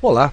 Olá,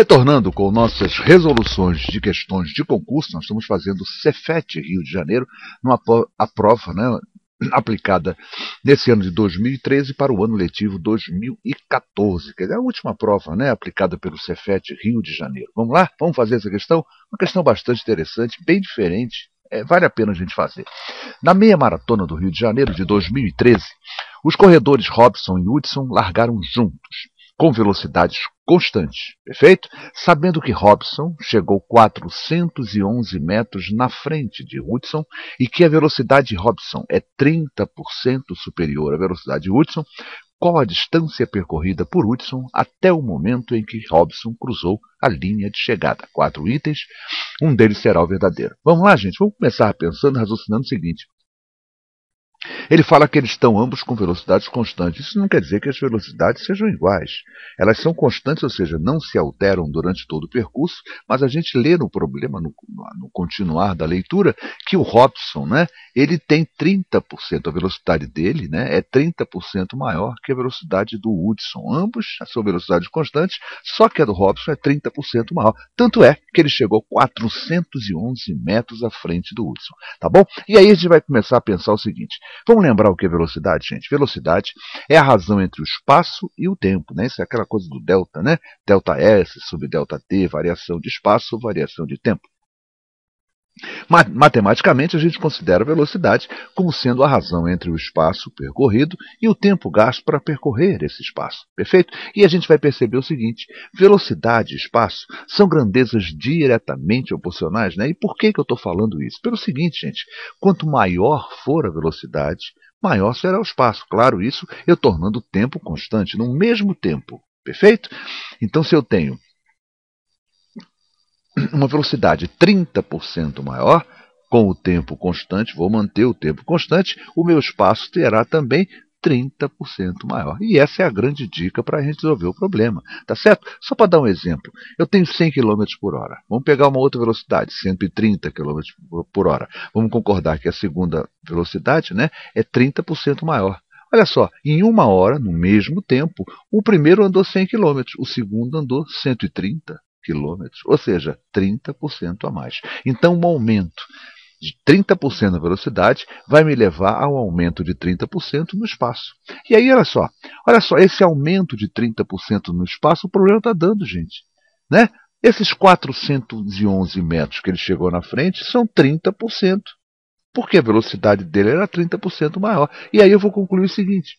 Retornando com nossas resoluções de questões de concurso, nós estamos fazendo Cefet Rio de Janeiro, numa a prova né, aplicada nesse ano de 2013 para o ano letivo 2014, que é a última prova né, aplicada pelo Cefet Rio de Janeiro. Vamos lá? Vamos fazer essa questão? Uma questão bastante interessante, bem diferente, é, vale a pena a gente fazer. Na meia maratona do Rio de Janeiro de 2013, os corredores Robson e Hudson largaram juntos com velocidades constantes, perfeito? Sabendo que Robson chegou 411 metros na frente de Hudson e que a velocidade de Robson é 30% superior à velocidade de Hudson, qual a distância percorrida por Hudson até o momento em que Robson cruzou a linha de chegada. Quatro itens, um deles será o verdadeiro. Vamos lá, gente, vamos começar pensando, raciocinando o seguinte. Ele fala que eles estão ambos com velocidades constantes. Isso não quer dizer que as velocidades sejam iguais. Elas são constantes, ou seja, não se alteram durante todo o percurso, mas a gente lê no problema, no, no continuar da leitura, que o Robson, né, ele tem 30%, a velocidade dele né, é 30% maior que a velocidade do Hudson. Ambos são velocidades constantes, só que a do Robson é 30% maior. Tanto é que ele chegou 411 metros à frente do Hudson, Tá bom? E aí a gente vai começar a pensar o seguinte. Vamos Vamos lembrar o que é velocidade, gente? Velocidade é a razão entre o espaço e o tempo. Né? Isso é aquela coisa do delta, né? Delta S sobre delta T, variação de espaço, variação de tempo. Matematicamente, a gente considera a velocidade como sendo a razão entre o espaço percorrido e o tempo gasto para percorrer esse espaço. Perfeito? E a gente vai perceber o seguinte: velocidade e espaço são grandezas diretamente proporcionais. Né? E por que, que eu estou falando isso? Pelo seguinte, gente: quanto maior for a velocidade, maior será o espaço. Claro, isso eu tornando o tempo constante, no mesmo tempo. Perfeito? Então, se eu tenho uma velocidade 30% maior, com o tempo constante, vou manter o tempo constante, o meu espaço terá também 30% maior. E essa é a grande dica para a gente resolver o problema, tá certo? Só para dar um exemplo, eu tenho 100 km por hora. Vamos pegar uma outra velocidade, 130 km por hora. Vamos concordar que a segunda velocidade né, é 30% maior. Olha só, em uma hora, no mesmo tempo, o primeiro andou 100 km, o segundo andou 130, quilômetros, ou seja, 30% a mais. Então, um aumento de 30% na velocidade vai me levar a um aumento de 30% no espaço. E aí, olha só, olha só, esse aumento de 30% no espaço, o problema está dando, gente. Né? Esses 411 metros que ele chegou na frente são 30%, porque a velocidade dele era 30% maior. E aí eu vou concluir o seguinte: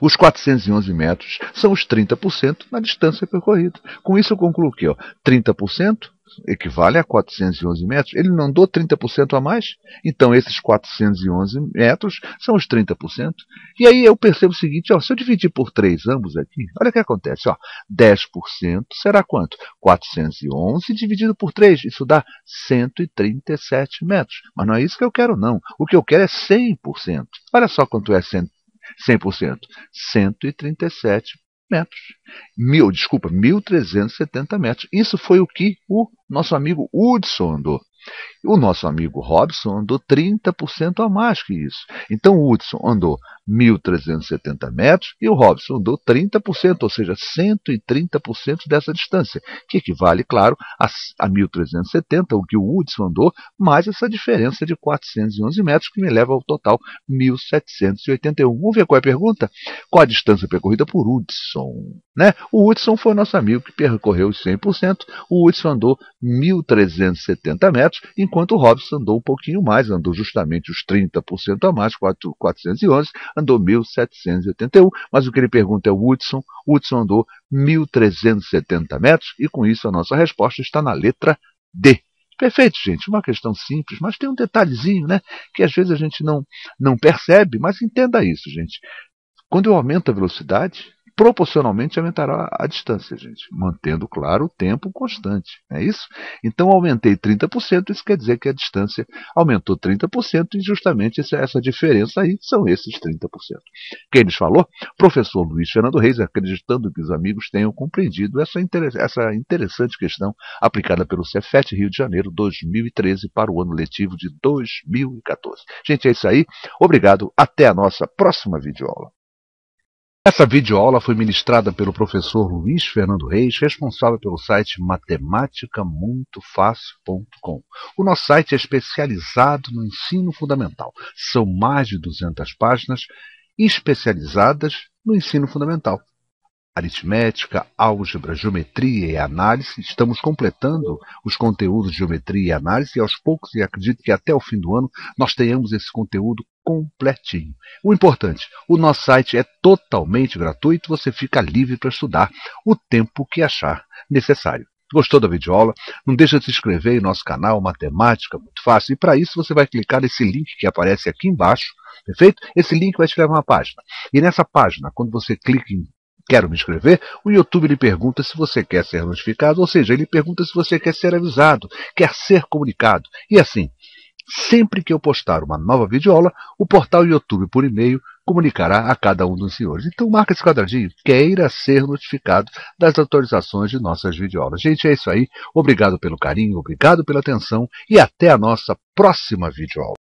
os 411 metros são os 30% na distância percorrida. Com isso eu concluo que ó, 30% equivale a 411 metros. Ele não andou 30% a mais? Então esses 411 metros são os 30%. E aí eu percebo o seguinte, ó, se eu dividir por 3 ambos aqui, olha o que acontece. Ó, 10% será quanto? 411 dividido por 3, isso dá 137 metros. Mas não é isso que eu quero não. O que eu quero é 100%. Olha só quanto é 100%. 100%. 137 metros. Mil, desculpa, 1.370 metros. Isso foi o que o nosso amigo Hudson andou. O nosso amigo Robson andou 30% a mais que isso. Então o Hudson andou 1.370 metros e o Robson andou 30%, ou seja, 130% dessa distância, que equivale, claro, a, a 1.370, o que o Hudson andou, mais essa diferença de 411 metros, que me leva ao total 1.781. Vamos ver qual é a pergunta? Qual a distância percorrida por Hudson? Né? O Hudson foi nosso amigo que percorreu os 100%, o Hudson andou 1.370 metros, enquanto o Robson andou um pouquinho mais, andou justamente os 30% a mais, 4, 411, andou 1.781, mas o que ele pergunta é o Hudson. Hudson andou 1.370 metros e com isso a nossa resposta está na letra D. Perfeito, gente. Uma questão simples, mas tem um detalhezinho, né? Que às vezes a gente não, não percebe, mas entenda isso, gente. Quando eu aumento a velocidade, proporcionalmente aumentará a distância, gente, mantendo, claro, o tempo constante. é isso? Então, aumentei 30%, isso quer dizer que a distância aumentou 30% e justamente essa, diferença aí são esses 30%. Quem lhes falou? Professor Luiz Fernando Reis, acreditando que os amigos tenham compreendido essa, essa interessante questão aplicada pelo Cefet Rio de Janeiro 2013 para o ano letivo de 2014. Gente, é isso aí. Obrigado. Até a nossa próxima videoaula. Essa videoaula foi ministrada pelo professor Luiz Fernando Reis, responsável pelo site matematicamutofácil.com. O nosso site é especializado no ensino fundamental. São mais de 200 páginas especializadas no ensino fundamental. Aritmética, álgebra, geometria e análise. Estamos completando os conteúdos de geometria e análise e aos poucos, e acredito que até o fim do ano, nós tenhamos esse conteúdo completinho. O importante, o nosso site é totalmente gratuito, você fica livre para estudar o tempo que achar necessário. Gostou da videoaula? Não deixa de se inscrever em nosso canal Matemática, muito fácil. E para isso você vai clicar nesse link que aparece aqui embaixo, perfeito? Esse link vai te levar a uma página. E nessa página, quando você clica em Quero me inscrever? O YouTube lhe pergunta se você quer ser notificado, ou seja, ele pergunta se você quer ser avisado, quer ser comunicado. E assim, Sempre que eu postar uma nova videoaula, o portal YouTube por e-mail comunicará a cada um dos senhores. Então marca esse quadradinho, queira ser notificado das autorizações de nossas videoaulas. Gente, é isso aí. Obrigado pelo carinho, obrigado pela atenção e até a nossa próxima videoaula.